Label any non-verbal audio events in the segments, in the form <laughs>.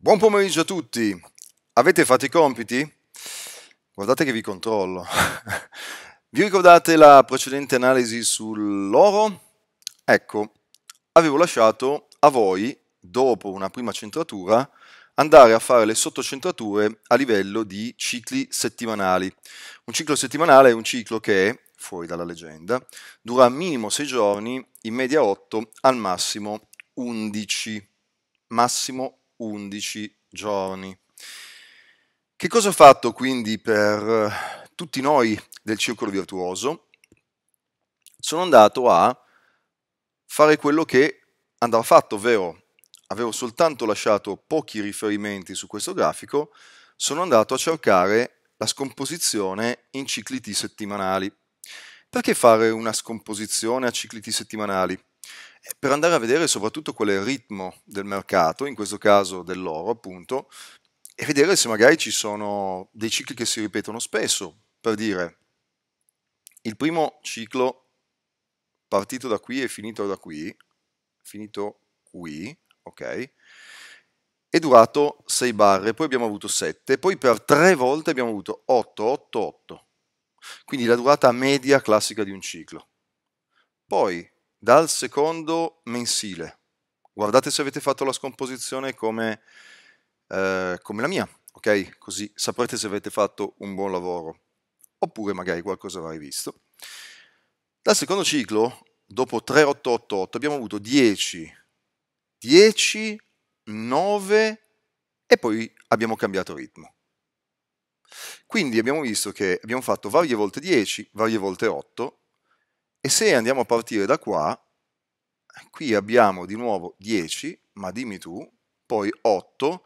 Buon pomeriggio a tutti. Avete fatto i compiti? Guardate che vi controllo. <laughs> vi ricordate la precedente analisi sull'oro? Ecco, avevo lasciato a voi, dopo una prima centratura, andare a fare le sottocentrature a livello di cicli settimanali. Un ciclo settimanale è un ciclo che, fuori dalla leggenda, dura minimo 6 giorni, in media 8, al massimo 11. Massimo 11 giorni. Che cosa ho fatto quindi per eh, tutti noi del circolo virtuoso? Sono andato a fare quello che andava fatto, ovvero avevo soltanto lasciato pochi riferimenti su questo grafico, sono andato a cercare la scomposizione in cicli T settimanali. Perché fare una scomposizione a cicli T settimanali? per andare a vedere soprattutto qual è il ritmo del mercato, in questo caso dell'oro appunto, e vedere se magari ci sono dei cicli che si ripetono spesso. Per dire, il primo ciclo partito da qui e finito da qui, finito qui, ok, è durato 6 barre, poi abbiamo avuto 7, poi per 3 volte abbiamo avuto 8, 8, 8. Quindi la durata media classica di un ciclo. Poi dal secondo mensile. Guardate se avete fatto la scomposizione come, eh, come la mia, ok? Così saprete se avete fatto un buon lavoro, oppure magari qualcosa va rivisto. Dal secondo ciclo, dopo 3888, abbiamo avuto 10, 10, 9 e poi abbiamo cambiato ritmo. Quindi abbiamo visto che abbiamo fatto varie volte 10, varie volte 8 e se andiamo a partire da qua, qui abbiamo di nuovo 10, ma dimmi tu, poi 8,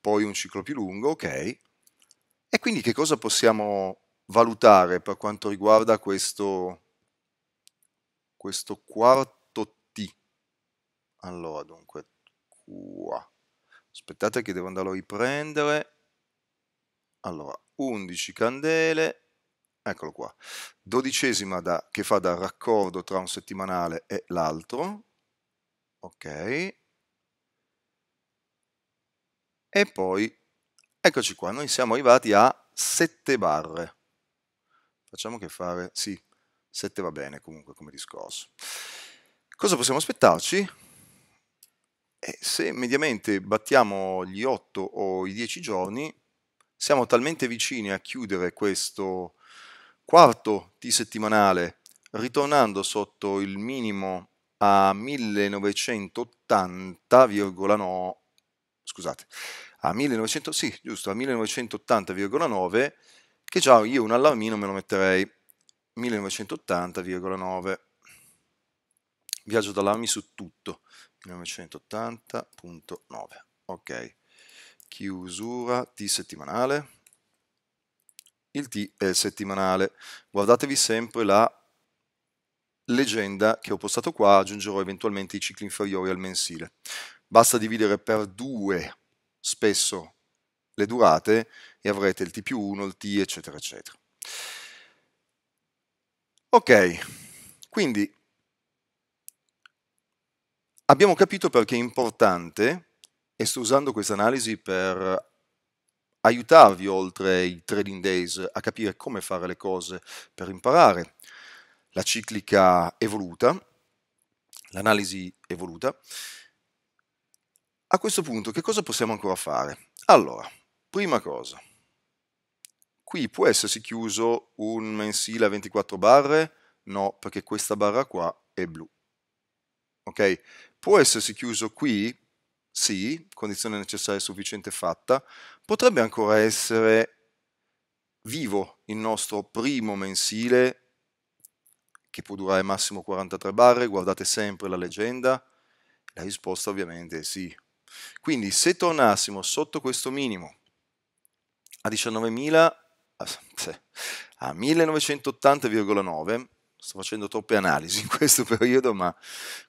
poi un ciclo più lungo, ok? E quindi che cosa possiamo valutare per quanto riguarda questo, questo quarto T? Allora, dunque, qua. Aspettate che devo andarlo a riprendere. Allora, 11 candele, eccolo qua, dodicesima da, che fa da raccordo tra un settimanale e l'altro, ok, e poi, eccoci qua, noi siamo arrivati a 7 barre, facciamo che fare, sì, 7 va bene comunque come discorso. Cosa possiamo aspettarci? Eh, se mediamente battiamo gli 8 o i 10 giorni, siamo talmente vicini a chiudere questo, quarto T settimanale, ritornando sotto il minimo a 1980,9 scusate, a 1900 sì, giusto, a 1980,9 che già io un allarmino me lo metterei 1980,9 viaggio d'allarmi su tutto 1980.9 ok chiusura di settimanale il T è il settimanale. Guardatevi sempre la legenda che ho postato qua, aggiungerò eventualmente i cicli inferiori al mensile. Basta dividere per due spesso le durate e avrete il T più 1, il T, eccetera, eccetera. Ok, quindi abbiamo capito perché è importante, e sto usando questa analisi per aiutarvi oltre i trading days a capire come fare le cose per imparare la ciclica evoluta, l'analisi evoluta. A questo punto che cosa possiamo ancora fare? Allora, prima cosa, qui può essersi chiuso un mensile a 24 barre? No, perché questa barra qua è blu. Ok? Può essersi chiuso qui sì, condizione necessaria e sufficiente fatta. Potrebbe ancora essere vivo il nostro primo mensile che può durare massimo 43 barre, guardate sempre la leggenda. La risposta ovviamente è sì. Quindi se tornassimo sotto questo minimo a 19.000 a 1980,9 sto facendo troppe analisi in <laughs> questo periodo, ma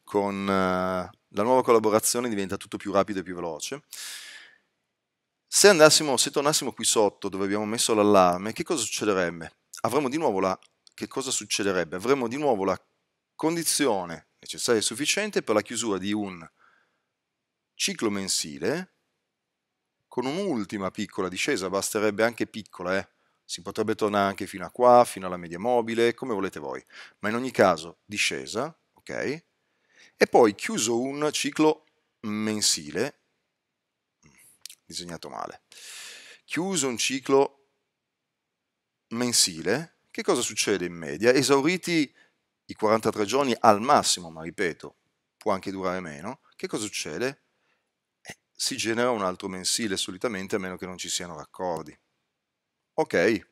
con eh, la nuova collaborazione diventa tutto più rapido e più veloce. Se, andassimo, se tornassimo qui sotto dove abbiamo messo l'allarme, che cosa succederebbe? Avremmo di nuovo la, che cosa succederebbe? Avremmo di nuovo la condizione necessaria e sufficiente per la chiusura di un ciclo mensile con un'ultima piccola discesa, basterebbe anche piccola, eh, si potrebbe tornare anche fino a qua, fino alla media mobile, come volete voi, ma in ogni caso discesa, ok? E poi chiuso un ciclo mensile, disegnato male, chiuso un ciclo mensile, che cosa succede in media? Esauriti i 43 giorni al massimo, ma ripeto, può anche durare meno, che cosa succede? Eh, si genera un altro mensile solitamente a meno che non ci siano raccordi. Ok.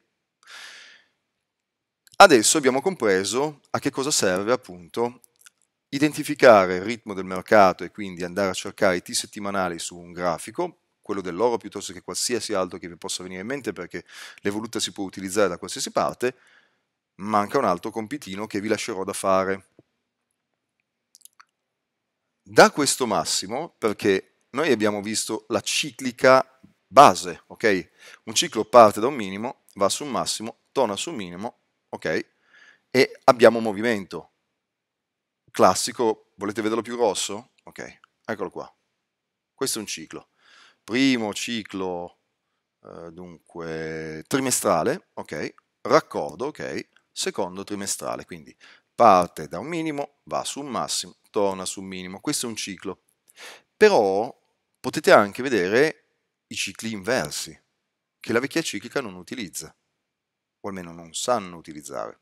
Adesso abbiamo compreso a che cosa serve appunto identificare il ritmo del mercato e quindi andare a cercare i T settimanali su un grafico, quello dell'oro piuttosto che qualsiasi altro che vi possa venire in mente perché l'evoluta si può utilizzare da qualsiasi parte, manca un altro compitino che vi lascerò da fare. Da questo massimo, perché noi abbiamo visto la ciclica base, ok? Un ciclo parte da un minimo, va su un massimo, torna su un minimo, ok? E abbiamo un movimento classico, volete vederlo più grosso? Ok, eccolo qua. Questo è un ciclo. Primo ciclo, eh, dunque, trimestrale, ok? Raccordo, ok? Secondo trimestrale, quindi parte da un minimo, va su un massimo, torna su un minimo. Questo è un ciclo. Però potete anche vedere i cicli inversi, che la vecchia ciclica non utilizza, o almeno non sanno utilizzare.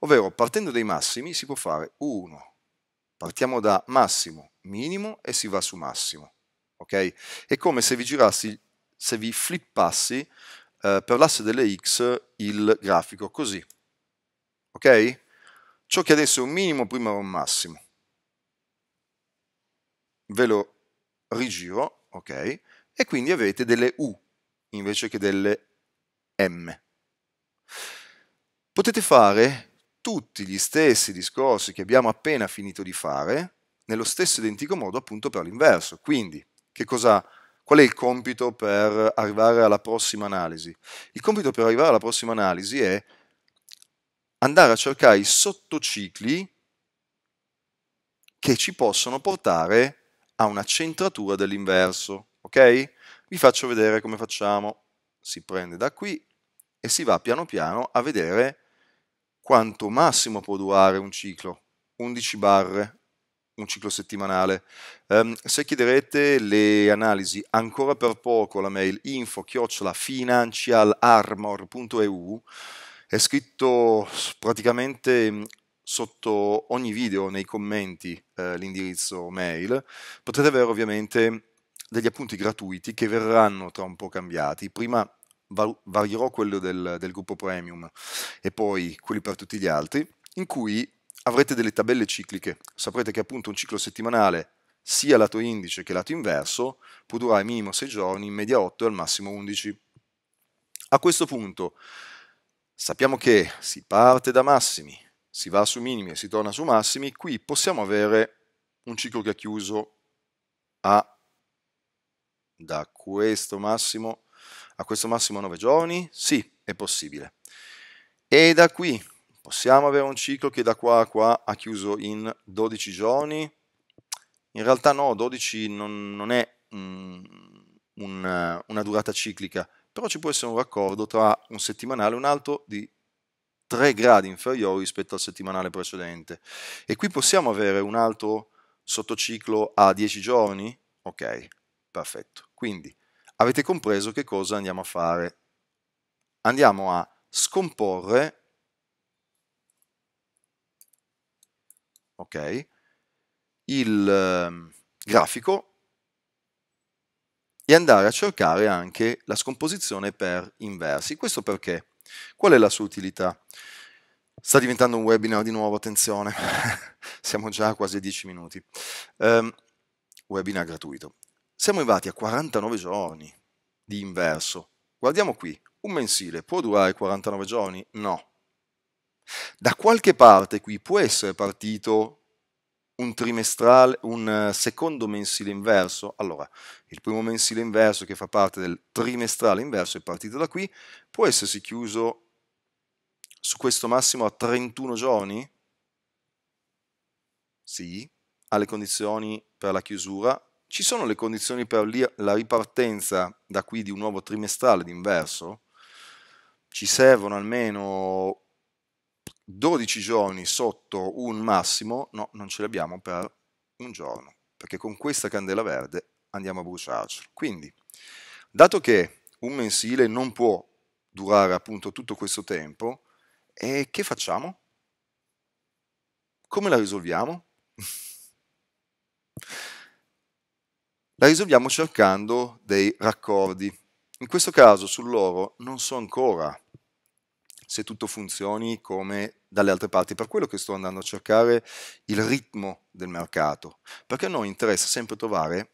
Ovvero, partendo dai massimi si può fare 1. Partiamo da massimo, minimo e si va su massimo. Ok? È come se vi girassi, se vi flippassi eh, per l'asse delle x il grafico così. Ok? Ciò che adesso è un minimo prima era un massimo. Ve lo rigiro, ok? e quindi avete delle U invece che delle M. Potete fare tutti gli stessi discorsi che abbiamo appena finito di fare nello stesso identico modo appunto per l'inverso. Quindi, cosa, qual è il compito per arrivare alla prossima analisi? Il compito per arrivare alla prossima analisi è andare a cercare i sottocicli che ci possono portare a una centratura dell'inverso ok? Vi faccio vedere come facciamo. Si prende da qui e si va piano piano a vedere quanto massimo può durare un ciclo, 11 barre, un ciclo settimanale. Um, se chiederete le analisi ancora per poco, la mail info-financialarmor.eu è scritto praticamente mm, sotto ogni video nei commenti eh, l'indirizzo mail. Potete avere ovviamente degli appunti gratuiti che verranno tra un po' cambiati. Prima varierò quello del, del gruppo premium e poi quelli per tutti gli altri, in cui avrete delle tabelle cicliche. Saprete che appunto un ciclo settimanale sia lato indice che lato inverso può durare minimo 6 giorni, in media 8 e al massimo 11. A questo punto sappiamo che si parte da massimi, si va su minimi e si torna su massimi, qui possiamo avere un ciclo che è chiuso a da questo massimo a questo massimo 9 giorni? Sì, è possibile. E da qui possiamo avere un ciclo che da qua a qua ha chiuso in 12 giorni? In realtà no, 12 non, non è mh, mm, una, una durata ciclica, però ci può essere un raccordo tra un settimanale e un altro di 3 gradi inferiori rispetto al settimanale precedente. E qui possiamo avere un altro sottociclo a 10 giorni? Ok, perfetto. Quindi avete compreso che cosa andiamo a fare? Andiamo a scomporre, ok, il ehm, grafico e andare a cercare anche la scomposizione per inversi. Questo perché? Qual è la sua utilità? Sta diventando un webinar di nuovo, attenzione, <laughs> siamo già a quasi 10 minuti. Um, webinar gratuito. Siamo arrivati a 49 giorni di inverso. Guardiamo qui, un mensile può durare 49 giorni? No. Da qualche parte qui può essere partito un trimestrale, un eh, secondo mensile inverso. Allora, il primo mensile inverso che fa parte del trimestrale inverso è partito da qui, può essersi chiuso su questo massimo a 31 giorni? Sì, alle condizioni per la chiusura ci sono le condizioni per la ripartenza da qui di un nuovo trimestrale d'inverso? Ci servono almeno 12 giorni sotto un massimo? No, non ce l'abbiamo per un giorno, perché con questa candela verde andiamo a bruciarci. Quindi, dato che un mensile non può durare appunto tutto questo tempo, e che facciamo? Come la risolviamo? <laughs> La risolviamo cercando dei raccordi. In questo caso sull'oro non so ancora se tutto funzioni come dalle altre parti, per quello che sto andando a cercare il ritmo del mercato, perché a noi interessa sempre trovare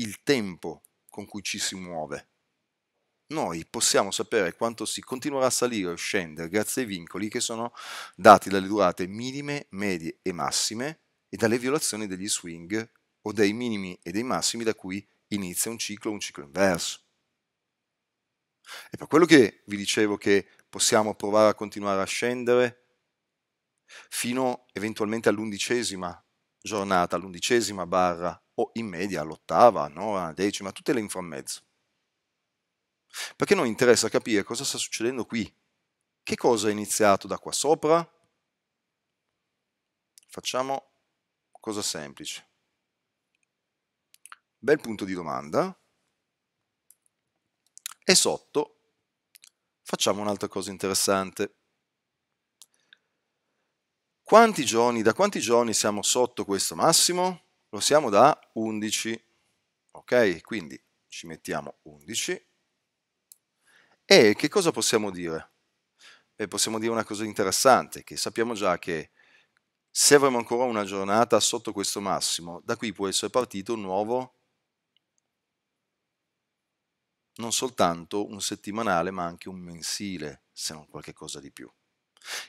il tempo con cui ci si muove. Noi possiamo sapere quanto si continuerà a salire o scendere grazie ai vincoli che sono dati dalle durate minime, medie e massime e dalle violazioni degli swing o dei minimi e dei massimi da cui inizia un ciclo, un ciclo inverso. E per quello che vi dicevo che possiamo provare a continuare a scendere fino eventualmente all'undicesima giornata, all'undicesima barra o in media all'ottava, nona, alla decima, tutte le inframmezzo. Perché noi interessa capire cosa sta succedendo qui, che cosa è iniziato da qua sopra. Facciamo cosa semplice bel punto di domanda, e sotto facciamo un'altra cosa interessante. Quanti giorni, da quanti giorni siamo sotto questo massimo? Lo siamo da 11, ok? Quindi ci mettiamo 11. E che cosa possiamo dire? Beh, possiamo dire una cosa interessante, che sappiamo già che se avremo ancora una giornata sotto questo massimo, da qui può essere partito un nuovo non soltanto un settimanale ma anche un mensile, se non qualche cosa di più.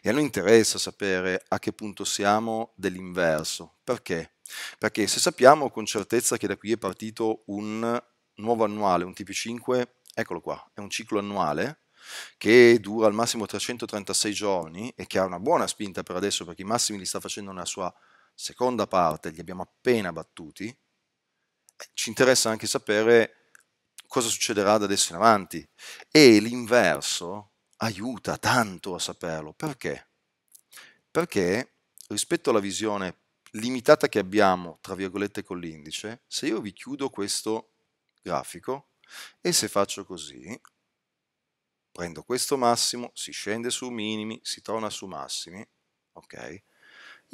E a noi interessa sapere a che punto siamo dell'inverso. Perché? Perché se sappiamo con certezza che da qui è partito un nuovo annuale, un TP5, eccolo qua, è un ciclo annuale che dura al massimo 336 giorni e che ha una buona spinta per adesso perché i massimi li sta facendo nella sua seconda parte, li abbiamo appena battuti, eh, ci interessa anche sapere cosa succederà da adesso in avanti. E l'inverso aiuta tanto a saperlo. Perché? Perché rispetto alla visione limitata che abbiamo, tra virgolette, con l'indice, se io vi chiudo questo grafico e se faccio così, prendo questo massimo, si scende su minimi, si torna su massimi, ok?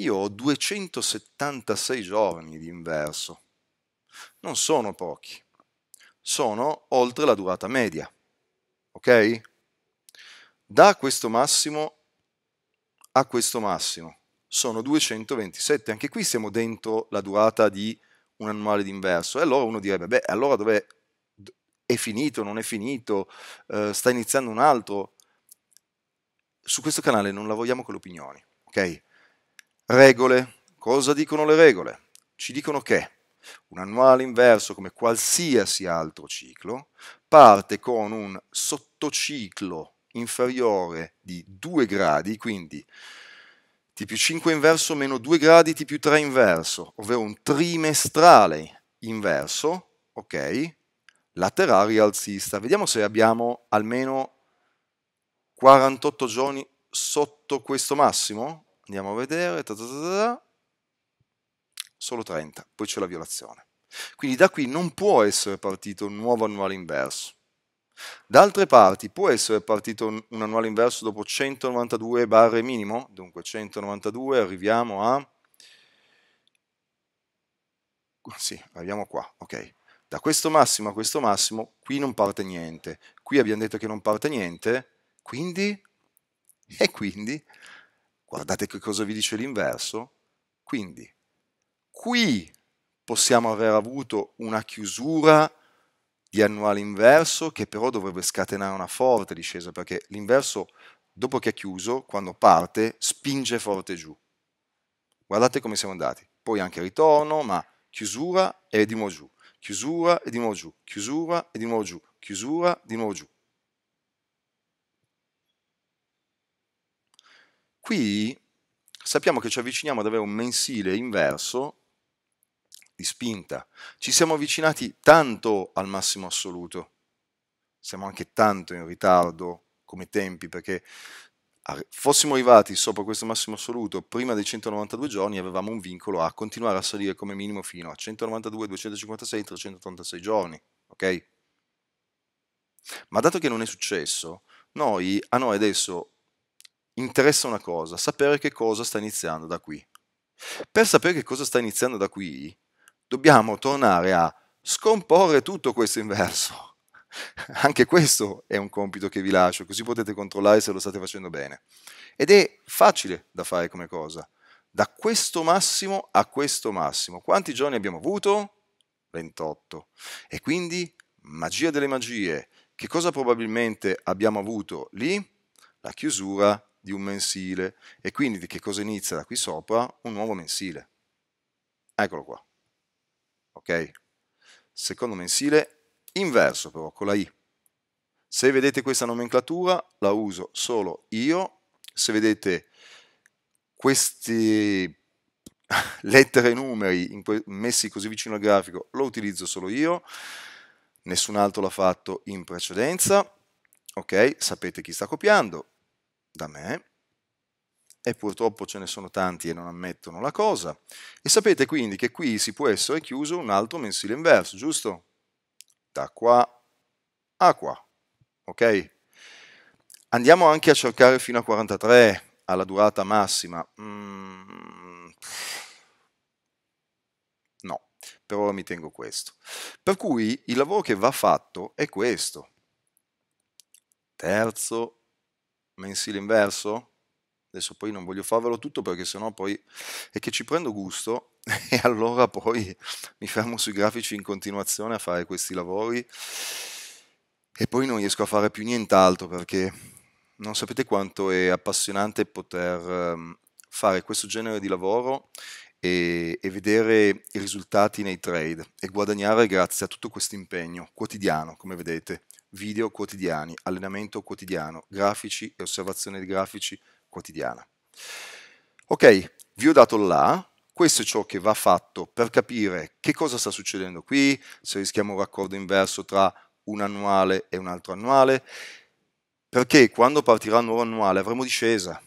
Io ho 276 giorni di inverso, non sono pochi sono oltre la durata media. Ok? Da questo massimo a questo massimo sono 227. Anche qui siamo dentro la durata di un annuale d'inverso. E allora uno direbbe, beh, allora dov'è? È finito, non è finito, eh, sta iniziando un altro. Su questo canale non lavoriamo con le opinioni, ok? Regole. Cosa dicono le regole? Ci dicono che un annuale inverso come qualsiasi altro ciclo, parte con un sottociclo inferiore di 2 gradi, quindi T più 5 inverso meno 2 gradi T più 3 inverso, ovvero un trimestrale inverso, ok? Laterale rialzista. Vediamo se abbiamo almeno 48 giorni sotto questo massimo. Andiamo a vedere. Ta ta ta solo 30, poi c'è la violazione. Quindi da qui non può essere partito un nuovo annuale inverso. Da altre parti può essere partito un annuale inverso dopo 192 barre minimo, dunque 192 arriviamo a... Sì, arriviamo qua, ok. Da questo massimo a questo massimo qui non parte niente, qui abbiamo detto che non parte niente, quindi... E quindi... Guardate che cosa vi dice l'inverso, quindi qui possiamo aver avuto una chiusura di annuale inverso che però dovrebbe scatenare una forte discesa perché l'inverso dopo che è chiuso, quando parte, spinge forte giù. Guardate come siamo andati. Poi anche ritorno, ma chiusura e di nuovo giù, chiusura e di nuovo giù, chiusura e di nuovo giù, chiusura di nuovo giù. Qui sappiamo che ci avviciniamo ad avere un mensile inverso di spinta. Ci siamo avvicinati tanto al massimo assoluto. Siamo anche tanto in ritardo come tempi perché fossimo arrivati sopra questo massimo assoluto prima dei 192 giorni avevamo un vincolo a continuare a salire come minimo fino a 192, 256, 386 giorni, ok? Ma dato che non è successo, noi, a noi adesso interessa una cosa, sapere che cosa sta iniziando da qui. Per sapere che cosa sta iniziando da qui, dobbiamo tornare a scomporre tutto questo inverso. <laughs> Anche questo è un compito che vi lascio, così potete controllare se lo state facendo bene. Ed è facile da fare come cosa. Da questo massimo a questo massimo. Quanti giorni abbiamo avuto? 28. E quindi, magia delle magie, che cosa probabilmente abbiamo avuto lì? La chiusura di un mensile. E quindi di che cosa inizia da qui sopra? Un nuovo mensile. Eccolo qua ok? Secondo mensile inverso però con la I. Se vedete questa nomenclatura la uso solo io, se vedete questi <laughs> lettere e numeri messi così vicino al grafico lo utilizzo solo io, nessun altro l'ha fatto in precedenza, ok? Sapete chi sta copiando da me e purtroppo ce ne sono tanti e non ammettono la cosa, e sapete quindi che qui si può essere chiuso un altro mensile inverso, giusto? Da qua a qua, ok? Andiamo anche a cercare fino a 43 alla durata massima. Mm, no, per ora mi tengo questo. Per cui il lavoro che va fatto è questo. Terzo mensile inverso, adesso poi non voglio farvelo tutto perché sennò poi è che ci prendo gusto <laughs> e allora poi mi fermo sui grafici in continuazione a fare questi lavori e poi non riesco a fare più nient'altro perché non sapete quanto è appassionante poter ehm, fare questo genere di lavoro e, e, vedere i risultati nei trade e guadagnare grazie a tutto questo impegno quotidiano, come vedete, video quotidiani, allenamento quotidiano, grafici e osservazione di grafici quotidiana. Ok, vi ho dato là, questo è ciò che va fatto per capire che cosa sta succedendo qui, se rischiamo un raccordo inverso tra un annuale e un altro annuale, perché quando partirà il nuovo annuale avremo discesa,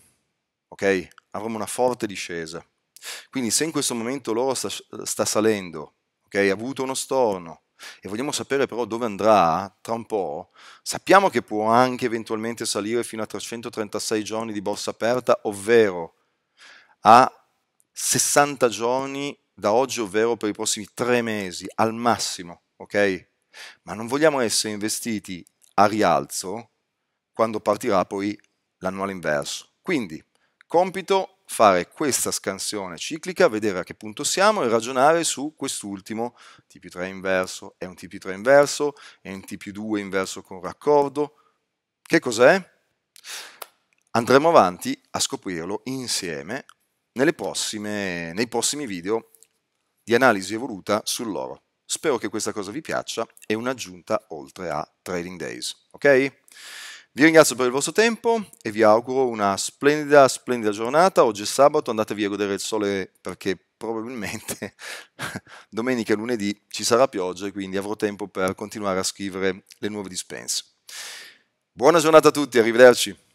ok? Avremo una forte discesa. Quindi se in questo momento l'oro sta, sta, salendo, ok? Ha avuto uno storno, e vogliamo sapere però dove andrà tra un po', sappiamo che può anche eventualmente salire fino a 336 giorni di borsa aperta, ovvero a 60 giorni da oggi, ovvero per i prossimi tre mesi al massimo, ok? Ma non vogliamo essere investiti a rialzo quando partirà poi l'annuale inverso. Quindi, compito fare questa scansione ciclica, vedere a che punto siamo e ragionare su quest'ultimo T più 3 inverso, è un T più 3 inverso, è un T più 2 inverso con raccordo. Che cos'è? Andremo avanti a scoprirlo insieme prossime, nei prossimi video di analisi evoluta sull'oro. Spero che questa cosa vi piaccia e un'aggiunta oltre a Trading Days. Ok? Vi ringrazio per il vostro tempo e vi auguro una splendida, splendida giornata. Oggi è sabato, andatevi a godere il sole perché probabilmente <laughs> domenica e lunedì ci sarà pioggia e quindi avrò tempo per continuare a scrivere le nuove dispense. Buona giornata a tutti, arrivederci.